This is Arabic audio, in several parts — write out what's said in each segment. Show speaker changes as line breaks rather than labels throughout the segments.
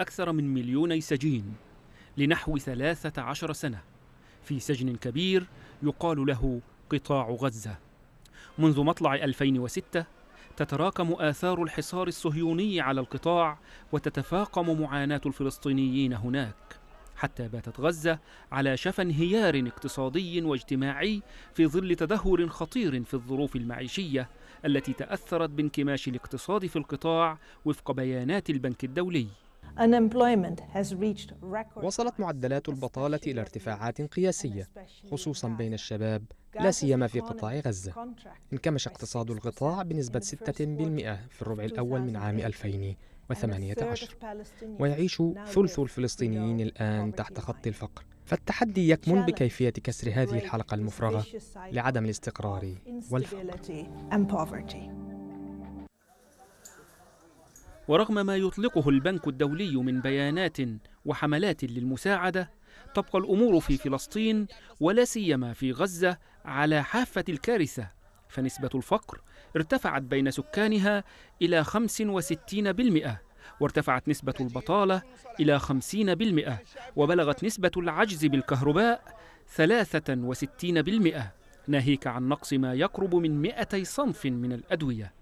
أكثر من مليوني سجين لنحو 13 سنة في سجن كبير يقال له قطاع غزة منذ مطلع 2006 تتراكم آثار الحصار الصهيوني على القطاع وتتفاقم معاناة الفلسطينيين هناك حتى باتت غزة على شفا انهيار اقتصادي واجتماعي في ظل تدهور خطير في الظروف المعيشية التي تأثرت بانكماش الاقتصاد في القطاع
وفق بيانات البنك الدولي وصلت معدلات البطالة إلى ارتفاعات قياسية خصوصا بين الشباب لا سيما في قطاع غزة انكمش اقتصاد القطاع بنسبة 6% في الربع الأول من عام 2018 ويعيش ثلث الفلسطينيين الآن تحت خط الفقر فالتحدي يكمن بكيفية كسر هذه الحلقة المفرغة لعدم الاستقرار والفقر
ورغم ما يطلقه البنك الدولي من بيانات وحملات للمساعدة تبقى الأمور في فلسطين ولا سيما في غزة على حافة الكارثة فنسبة الفقر ارتفعت بين سكانها إلى 65% وارتفعت نسبة البطالة إلى 50% وبلغت نسبة العجز بالكهرباء 63% ناهيك عن نقص ما يقرب من 200 صنف من الأدوية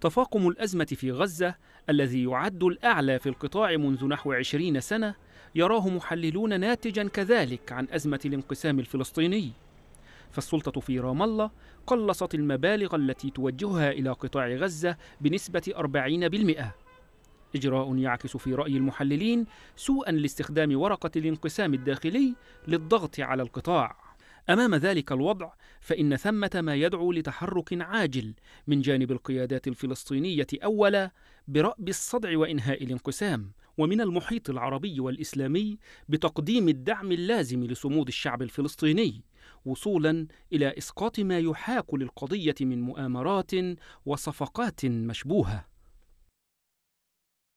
تفاقم الأزمة في غزة الذي يعد الأعلى في القطاع منذ نحو عشرين سنة يراه محللون ناتجا كذلك عن أزمة الانقسام الفلسطيني فالسلطة في رام الله قلصت المبالغ التي توجهها إلى قطاع غزة بنسبة 40% إجراء يعكس في رأي المحللين سوءا لاستخدام ورقة الانقسام الداخلي للضغط على القطاع أمام ذلك الوضع فإن ثمة ما يدعو لتحرك عاجل من جانب القيادات الفلسطينية أولا برأب الصدع وإنهاء الانقسام ومن المحيط العربي والإسلامي بتقديم الدعم اللازم لصمود الشعب الفلسطيني وصولا إلى إسقاط ما يحاك للقضية من مؤامرات وصفقات مشبوهة